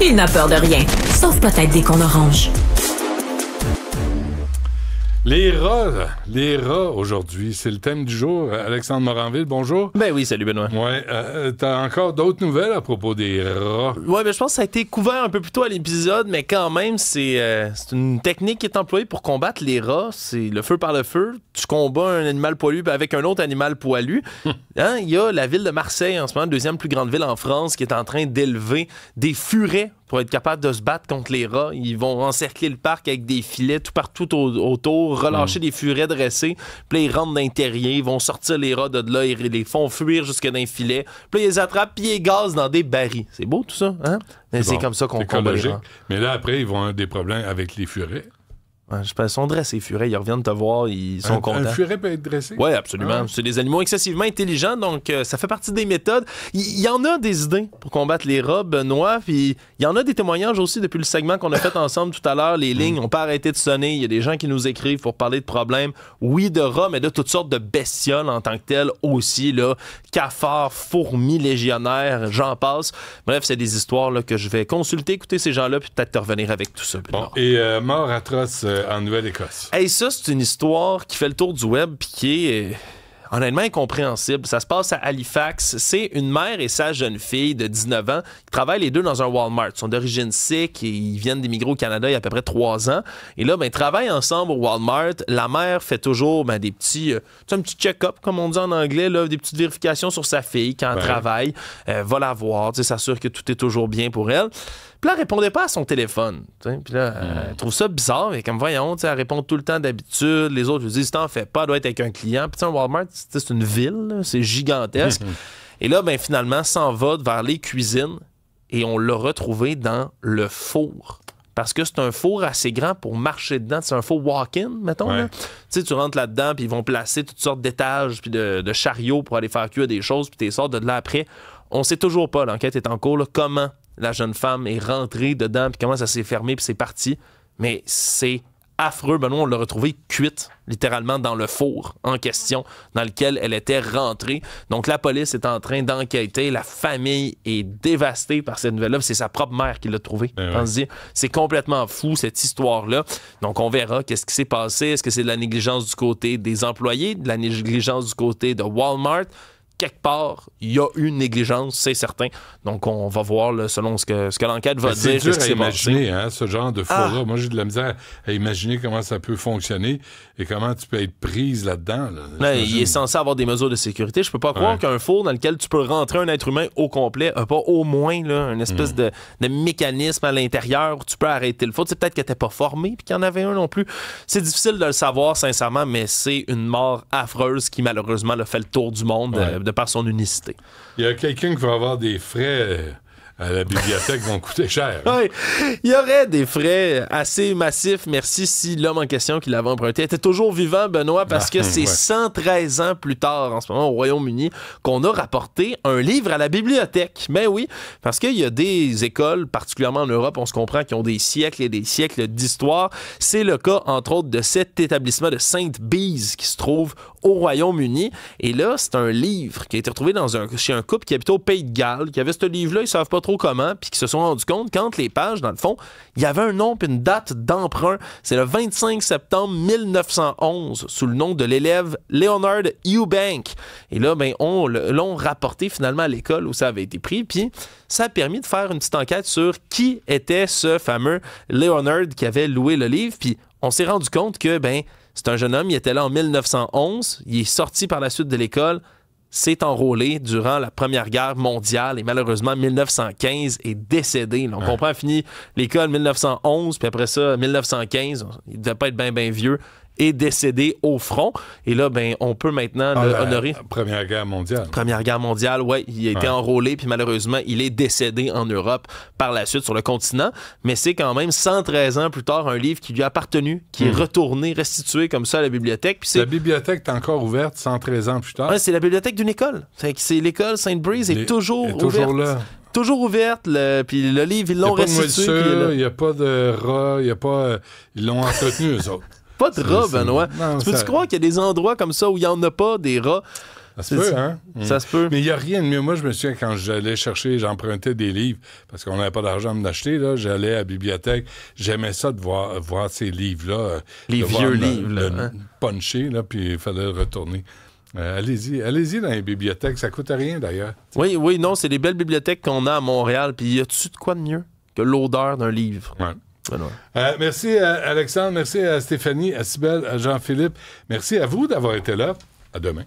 Il n'a peur de rien, sauf peut-être dès qu'on orange. Les rats, les rats aujourd'hui, c'est le thème du jour. Alexandre Moranville, bonjour. Ben oui, salut Benoît. Ouais, euh, t'as encore d'autres nouvelles à propos des rats. Ouais, ben je pense que ça a été couvert un peu plus tôt à l'épisode, mais quand même, c'est euh, une technique qui est employée pour combattre les rats. C'est le feu par le feu. Tu combats un animal poilu avec un autre animal poilu. hein, il y a la ville de Marseille en ce moment, deuxième plus grande ville en France, qui est en train d'élever des furets vont être capable de se battre contre les rats. Ils vont encercler le parc avec des filets tout partout autour, relâcher mm. des furets dressés. Puis là, ils rentrent d'intérieur, ils vont sortir les rats de là, ils les font fuir jusque dans les filets. Puis ils les attrapent, puis ils gazent dans des barils. C'est beau tout ça, hein? c'est comme ça qu'on combat les rats. Mais là, après, ils vont avoir des problèmes avec les furets. Je pense sont dressés, furets. Ils reviennent te voir, ils sont contents. Un furet peut être dressé? Oui, absolument. Ah. C'est des animaux excessivement intelligents, donc euh, ça fait partie des méthodes. Il y, en a des idées pour combattre les robes noires, puis il y en a des témoignages aussi depuis le segment qu'on a fait ensemble tout à l'heure. Les mm. lignes n'ont pas arrêté de sonner. Il y a des gens qui nous écrivent pour parler de problèmes, oui, de robes, mais de toutes sortes de bestioles en tant que telles aussi, là. Cafards, fourmis, légionnaires, j'en passe. Bref, c'est des histoires là, que je vais consulter, écouter ces gens-là, puis peut-être te revenir avec tout ça. Bon, et euh, mort atroce euh, en Nouvelle-Écosse. Hey, ça, c'est une histoire qui fait le tour du web puis qui est euh, honnêtement incompréhensible. Ça se passe à Halifax. C'est une mère et sa jeune fille de 19 ans qui travaillent les deux dans un Walmart. Ils sont d'origine sikh et ils viennent d'émigrer au Canada il y a à peu près trois ans. Et là, ben, ils travaillent ensemble au Walmart. La mère fait toujours ben, des petits, euh, un petit check-up, comme on dit en anglais, des petites vérifications sur sa fille quand elle travaille, Elle va la voir, s'assure que tout est toujours bien pour elle. Puis là, elle répondait pas à son téléphone. Puis là, elle hmm. trouve ça bizarre. Et comme voyons, elle répond tout le temps d'habitude. Les autres lui disent T'en fais pas, elle doit être avec un client. Puis Walmart, c'est une ville, c'est gigantesque. Hmm. et là, ben, finalement, s'en va vers les cuisines et on l'a retrouvé dans le four. Parce que c'est un four assez grand pour marcher dedans. C'est un four walk-in, mettons. Tu sais, rentres là-dedans, puis ils vont placer toutes sortes d'étages, puis de, chariots pour aller faire cuire des choses, puis tu sors de là après. On sait toujours pas, l'enquête est en cours, comment la jeune femme est rentrée dedans, puis comment ça s'est fermé, puis c'est parti. Mais c'est affreux. Benoît, on l'a retrouvée cuite, littéralement, dans le four en question, dans lequel elle était rentrée. Donc, la police est en train d'enquêter. La famille est dévastée par cette nouvelle-là. C'est sa propre mère qui l'a trouvée. Eh c'est complètement fou, cette histoire-là. Donc, on verra qu'est-ce qui s'est passé. Est-ce que c'est de la négligence du côté des employés, de la négligence du côté de Walmart? quelque part, il y a eu une négligence, c'est certain. Donc, on va voir selon ce que, ce que l'enquête va dire. C'est dur à imaginer, hein, ce genre de ah. faux Moi, j'ai de la misère à imaginer comment ça peut fonctionner et comment tu peux être prise là-dedans. il est censé avoir des mesures de sécurité. Je peux pas croire qu'un four dans lequel tu peux rentrer un être humain au complet n'a pas au moins là, une espèce mm. de, mécanisme à l'intérieur où tu peux arrêter le four. C'est peut-être que n'es pas formé et qu'il y en avait un non plus. C'est difficile de le savoir, sincèrement, mais c'est une mort affreuse qui, malheureusement, a fait le tour du monde euh, par son unicité. Il y a quelqu'un qui va avoir des frais euh, à euh, la bibliothèque vont coûter cher. Oui. Il y aurait des frais assez massifs, merci, si l'homme en question qui l'avait emprunté était toujours vivant, Benoît, parce que ah, c'est 113 ans plus tard, en ce moment, au Royaume-Uni, qu'on a rapporté un livre à la bibliothèque. Mais ben oui, parce qu'il y a des écoles, particulièrement en Europe, on se comprend, qui ont des siècles et des siècles d'histoire. C'est le cas, entre autres, de cet établissement de Sainte-Bise qui se trouve au Royaume-Uni. Et là, c'est un livre qui a été retrouvé dans un, chez un couple qui habite au Pays de Galles, qui avait ce livre-là, ils savent pas trop comment, puis qui se sont rendus compte qu'entre les pages, dans le fond, il y avait un nom et une date d'emprunt. C'est le 25 septembre 1911, sous le nom de l'élève Leonard Eubank. Et là, ben, on l'ont rapporté finalement à l'école où ça avait été pris, puis ça a permis de faire une petite enquête sur qui était ce fameux Leonard qui avait loué le livre, puis on s'est rendu compte que, ben, c'est un jeune homme, il était là en 1911, il est sorti par la suite de l'école, s'est enrôlé durant la Première Guerre mondiale et malheureusement 1915 est décédé. Donc, on prend comprend, fini l'école 1911, puis après ça 1915, il devait pas être bien bien vieux est décédé au front. Et là, ben, on peut maintenant ah, l'honorer Première guerre mondiale. Première guerre mondiale, oui. Il a été enrôlé, puis malheureusement, il est décédé en Europe par la suite sur le continent. Mais c'est quand même 113 ans plus tard un livre qui lui a appartenu, qui est hmm. retourné, restitué comme ça à la bibliothèque. Puis la bibliothèque est encore ouverte 113 ans plus tard. c'est la bibliothèque d'une école. C'est l'école Sainte-Brise est, toujours ouverte. Toujours là toujours ouverte. Le, puis le livre, ils l'ont restitué. Il n'y a pas de il a pas. Euh, ils l'ont entretenu, eux pas de rats, Benoît. tu peux-tu croire qu'il y a des endroits comme ça où il n'y en a pas des rats? Ça se peut, hein? Ça mm. se peut. Mais il n'y a rien de mieux. Moi, je me souviens quand j'allais chercher, j'empruntais des livres parce qu'on n'avait pas d'argent à m'acheter. Là. J'allais à la bibliothèque. J'aimais ça de voir, voir ces livres-là. Euh, les vieux livres. Le, là, hein? là, puis il fallait retourner. Euh, allez-y, allez-y dans les bibliothèques. Ça coûte rien, d'ailleurs. Oui, oui, non, c'est les belles bibliothèques qu'on a à Montréal. Puis y a-tu de quoi de mieux que l'odeur d'un livre? Ah euh, merci à euh, Alexandre, merci à Stéphanie, à Sibelle, à Jean-Philippe. Merci à vous d'avoir été là. À demain.